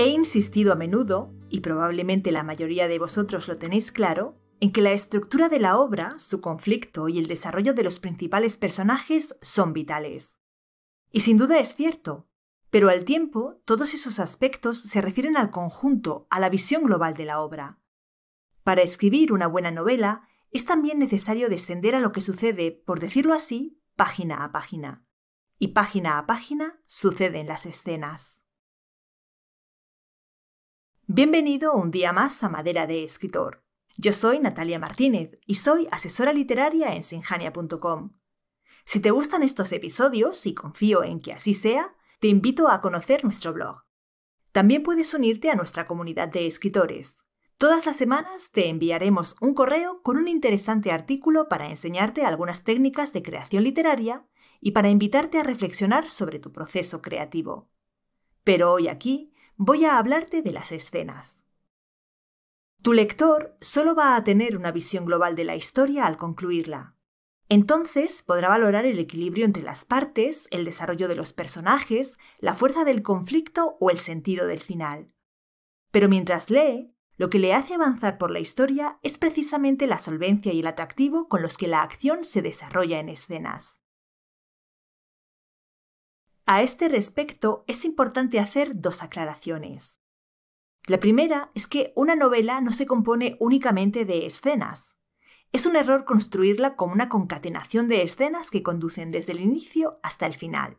He insistido a menudo, y probablemente la mayoría de vosotros lo tenéis claro, en que la estructura de la obra, su conflicto y el desarrollo de los principales personajes son vitales. Y sin duda es cierto, pero al tiempo todos esos aspectos se refieren al conjunto, a la visión global de la obra. Para escribir una buena novela es también necesario descender a lo que sucede, por decirlo así, página a página. Y página a página suceden las escenas. Bienvenido un día más a Madera de Escritor. Yo soy Natalia Martínez y soy asesora literaria en sinjania.com. Si te gustan estos episodios, y confío en que así sea, te invito a conocer nuestro blog. También puedes unirte a nuestra comunidad de escritores. Todas las semanas te enviaremos un correo con un interesante artículo para enseñarte algunas técnicas de creación literaria y para invitarte a reflexionar sobre tu proceso creativo. Pero hoy aquí voy a hablarte de las escenas. Tu lector solo va a tener una visión global de la historia al concluirla. Entonces podrá valorar el equilibrio entre las partes, el desarrollo de los personajes, la fuerza del conflicto o el sentido del final. Pero mientras lee, lo que le hace avanzar por la historia es precisamente la solvencia y el atractivo con los que la acción se desarrolla en escenas. A este respecto es importante hacer dos aclaraciones. La primera es que una novela no se compone únicamente de escenas. Es un error construirla como una concatenación de escenas que conducen desde el inicio hasta el final.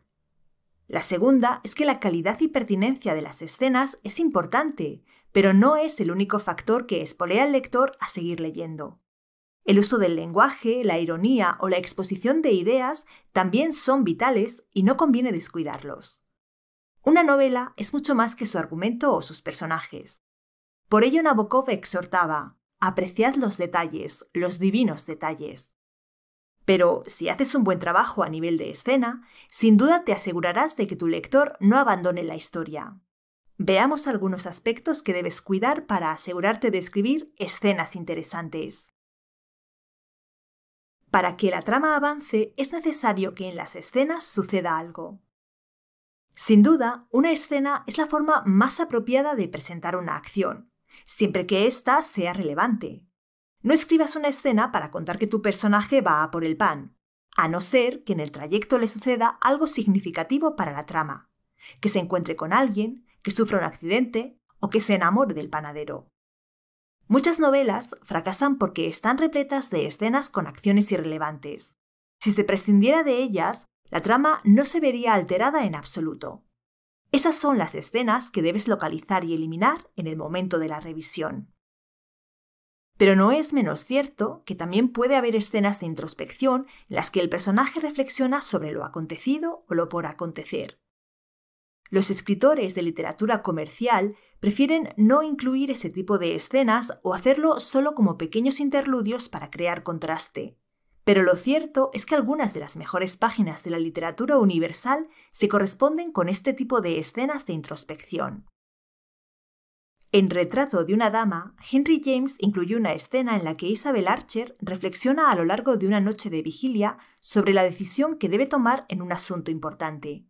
La segunda es que la calidad y pertinencia de las escenas es importante, pero no es el único factor que espolea al lector a seguir leyendo. El uso del lenguaje, la ironía o la exposición de ideas también son vitales y no conviene descuidarlos. Una novela es mucho más que su argumento o sus personajes. Por ello Nabokov exhortaba, apreciad los detalles, los divinos detalles. Pero si haces un buen trabajo a nivel de escena, sin duda te asegurarás de que tu lector no abandone la historia. Veamos algunos aspectos que debes cuidar para asegurarte de escribir escenas interesantes. Para que la trama avance es necesario que en las escenas suceda algo. Sin duda, una escena es la forma más apropiada de presentar una acción, siempre que ésta sea relevante. No escribas una escena para contar que tu personaje va a por el pan, a no ser que en el trayecto le suceda algo significativo para la trama, que se encuentre con alguien, que sufra un accidente o que se enamore del panadero. Muchas novelas fracasan porque están repletas de escenas con acciones irrelevantes. Si se prescindiera de ellas, la trama no se vería alterada en absoluto. Esas son las escenas que debes localizar y eliminar en el momento de la revisión. Pero no es menos cierto que también puede haber escenas de introspección en las que el personaje reflexiona sobre lo acontecido o lo por acontecer. Los escritores de literatura comercial prefieren no incluir ese tipo de escenas o hacerlo solo como pequeños interludios para crear contraste. Pero lo cierto es que algunas de las mejores páginas de la literatura universal se corresponden con este tipo de escenas de introspección. En Retrato de una dama, Henry James incluyó una escena en la que Isabel Archer reflexiona a lo largo de una noche de vigilia sobre la decisión que debe tomar en un asunto importante.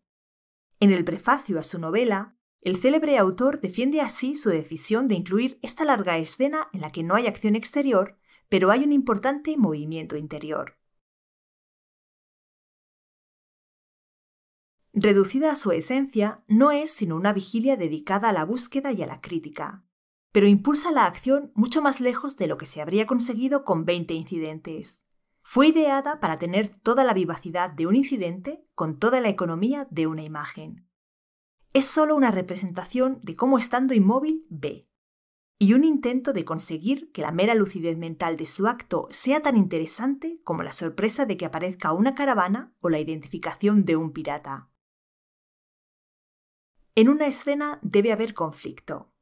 En el prefacio a su novela, el célebre autor defiende así su decisión de incluir esta larga escena en la que no hay acción exterior, pero hay un importante movimiento interior. Reducida a su esencia, no es sino una vigilia dedicada a la búsqueda y a la crítica, pero impulsa la acción mucho más lejos de lo que se habría conseguido con 20 incidentes. Fue ideada para tener toda la vivacidad de un incidente con toda la economía de una imagen. Es solo una representación de cómo estando inmóvil ve, y un intento de conseguir que la mera lucidez mental de su acto sea tan interesante como la sorpresa de que aparezca una caravana o la identificación de un pirata. En una escena debe haber conflicto.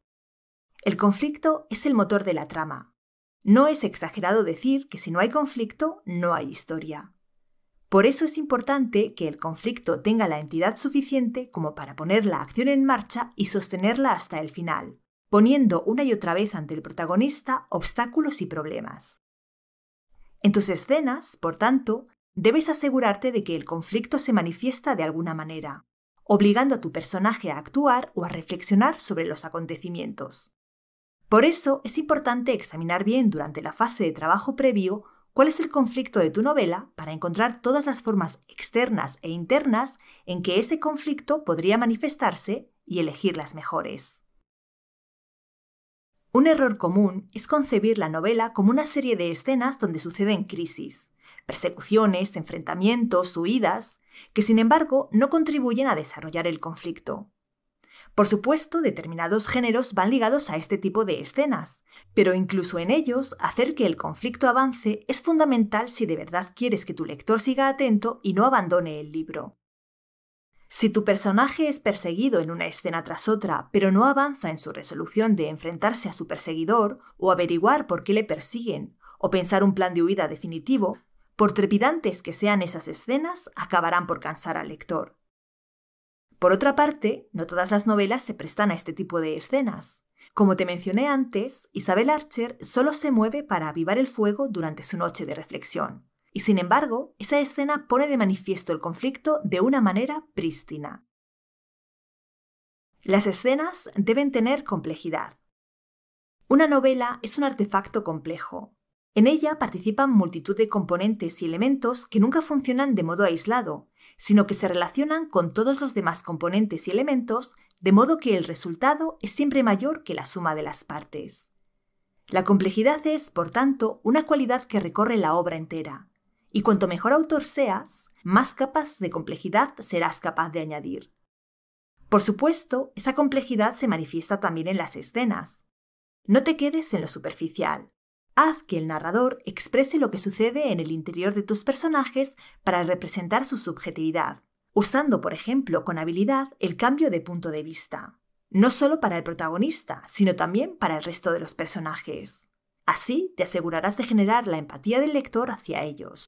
El conflicto es el motor de la trama, no es exagerado decir que si no hay conflicto, no hay historia. Por eso es importante que el conflicto tenga la entidad suficiente como para poner la acción en marcha y sostenerla hasta el final, poniendo una y otra vez ante el protagonista obstáculos y problemas. En tus escenas, por tanto, debes asegurarte de que el conflicto se manifiesta de alguna manera, obligando a tu personaje a actuar o a reflexionar sobre los acontecimientos. Por eso es importante examinar bien durante la fase de trabajo previo cuál es el conflicto de tu novela para encontrar todas las formas externas e internas en que ese conflicto podría manifestarse y elegir las mejores. Un error común es concebir la novela como una serie de escenas donde suceden crisis, persecuciones, enfrentamientos, huidas, que sin embargo no contribuyen a desarrollar el conflicto. Por supuesto, determinados géneros van ligados a este tipo de escenas, pero incluso en ellos, hacer que el conflicto avance es fundamental si de verdad quieres que tu lector siga atento y no abandone el libro. Si tu personaje es perseguido en una escena tras otra, pero no avanza en su resolución de enfrentarse a su perseguidor, o averiguar por qué le persiguen, o pensar un plan de huida definitivo, por trepidantes que sean esas escenas, acabarán por cansar al lector. Por otra parte, no todas las novelas se prestan a este tipo de escenas. Como te mencioné antes, Isabel Archer solo se mueve para avivar el fuego durante su noche de reflexión. Y sin embargo, esa escena pone de manifiesto el conflicto de una manera prístina. Las escenas deben tener complejidad. Una novela es un artefacto complejo. En ella participan multitud de componentes y elementos que nunca funcionan de modo aislado sino que se relacionan con todos los demás componentes y elementos, de modo que el resultado es siempre mayor que la suma de las partes. La complejidad es, por tanto, una cualidad que recorre la obra entera, y cuanto mejor autor seas, más capas de complejidad serás capaz de añadir. Por supuesto, esa complejidad se manifiesta también en las escenas. No te quedes en lo superficial. Haz que el narrador exprese lo que sucede en el interior de tus personajes para representar su subjetividad, usando, por ejemplo, con habilidad el cambio de punto de vista, no solo para el protagonista, sino también para el resto de los personajes. Así te asegurarás de generar la empatía del lector hacia ellos.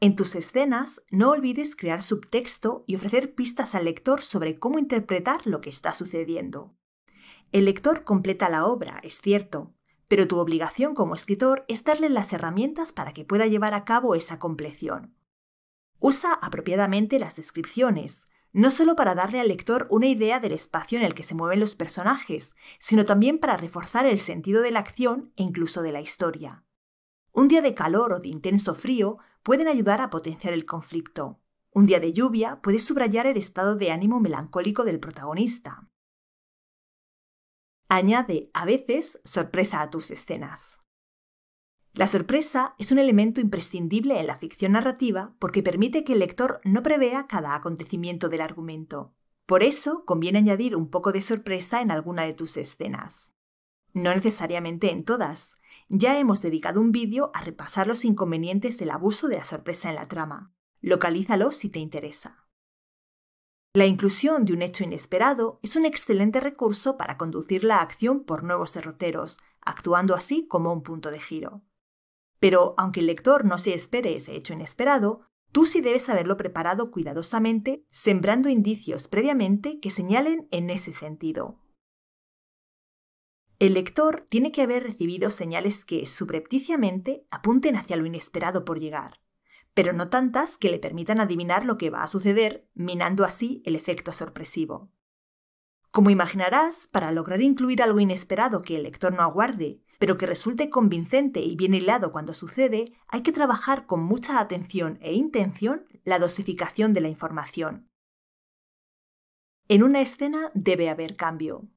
En tus escenas, no olvides crear subtexto y ofrecer pistas al lector sobre cómo interpretar lo que está sucediendo. El lector completa la obra, es cierto, pero tu obligación como escritor es darle las herramientas para que pueda llevar a cabo esa compleción. Usa apropiadamente las descripciones, no solo para darle al lector una idea del espacio en el que se mueven los personajes, sino también para reforzar el sentido de la acción e incluso de la historia. Un día de calor o de intenso frío pueden ayudar a potenciar el conflicto. Un día de lluvia puede subrayar el estado de ánimo melancólico del protagonista. Añade a veces sorpresa a tus escenas. La sorpresa es un elemento imprescindible en la ficción narrativa porque permite que el lector no prevea cada acontecimiento del argumento. Por eso conviene añadir un poco de sorpresa en alguna de tus escenas. No necesariamente en todas. Ya hemos dedicado un vídeo a repasar los inconvenientes del abuso de la sorpresa en la trama. Localízalo si te interesa. La inclusión de un hecho inesperado es un excelente recurso para conducir la acción por nuevos derroteros, actuando así como un punto de giro. Pero aunque el lector no se espere ese hecho inesperado, tú sí debes haberlo preparado cuidadosamente, sembrando indicios previamente que señalen en ese sentido. El lector tiene que haber recibido señales que, subrepticiamente, apunten hacia lo inesperado por llegar pero no tantas que le permitan adivinar lo que va a suceder, minando así el efecto sorpresivo. Como imaginarás, para lograr incluir algo inesperado que el lector no aguarde, pero que resulte convincente y bien hilado cuando sucede, hay que trabajar con mucha atención e intención la dosificación de la información. En una escena debe haber cambio.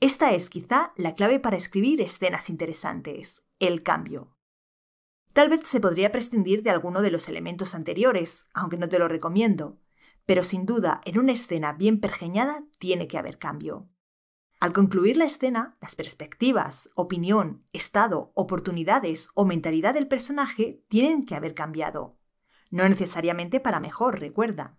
Esta es quizá la clave para escribir escenas interesantes, el cambio. Tal vez se podría prescindir de alguno de los elementos anteriores, aunque no te lo recomiendo, pero sin duda en una escena bien pergeñada tiene que haber cambio. Al concluir la escena, las perspectivas, opinión, estado, oportunidades o mentalidad del personaje tienen que haber cambiado. No necesariamente para mejor, recuerda.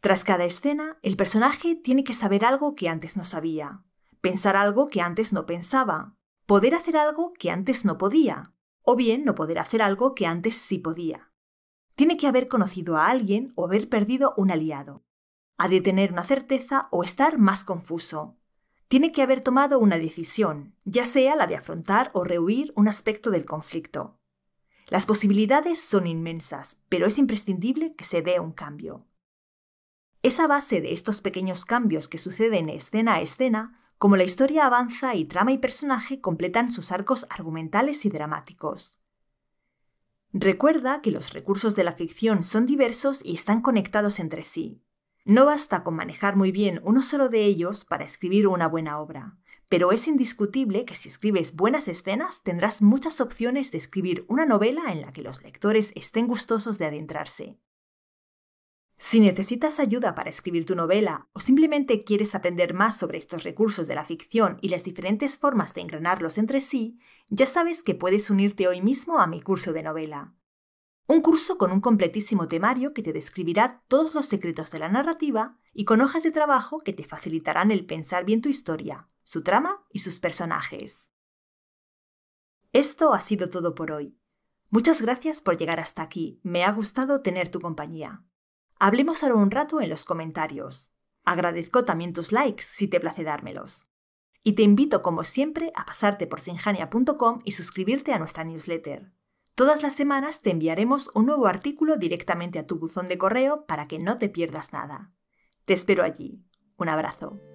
Tras cada escena, el personaje tiene que saber algo que antes no sabía, pensar algo que antes no pensaba, poder hacer algo que antes no podía, o bien no poder hacer algo que antes sí podía. Tiene que haber conocido a alguien o haber perdido un aliado. Ha de tener una certeza o estar más confuso. Tiene que haber tomado una decisión, ya sea la de afrontar o rehuir un aspecto del conflicto. Las posibilidades son inmensas, pero es imprescindible que se dé un cambio. Esa base de estos pequeños cambios que suceden escena a escena como la historia avanza y trama y personaje completan sus arcos argumentales y dramáticos. Recuerda que los recursos de la ficción son diversos y están conectados entre sí. No basta con manejar muy bien uno solo de ellos para escribir una buena obra, pero es indiscutible que si escribes buenas escenas tendrás muchas opciones de escribir una novela en la que los lectores estén gustosos de adentrarse. Si necesitas ayuda para escribir tu novela o simplemente quieres aprender más sobre estos recursos de la ficción y las diferentes formas de engranarlos entre sí, ya sabes que puedes unirte hoy mismo a mi curso de novela. Un curso con un completísimo temario que te describirá todos los secretos de la narrativa y con hojas de trabajo que te facilitarán el pensar bien tu historia, su trama y sus personajes. Esto ha sido todo por hoy. Muchas gracias por llegar hasta aquí. Me ha gustado tener tu compañía. Hablemos ahora un rato en los comentarios. Agradezco también tus likes si te place dármelos. Y te invito, como siempre, a pasarte por sinjania.com y suscribirte a nuestra newsletter. Todas las semanas te enviaremos un nuevo artículo directamente a tu buzón de correo para que no te pierdas nada. Te espero allí. Un abrazo.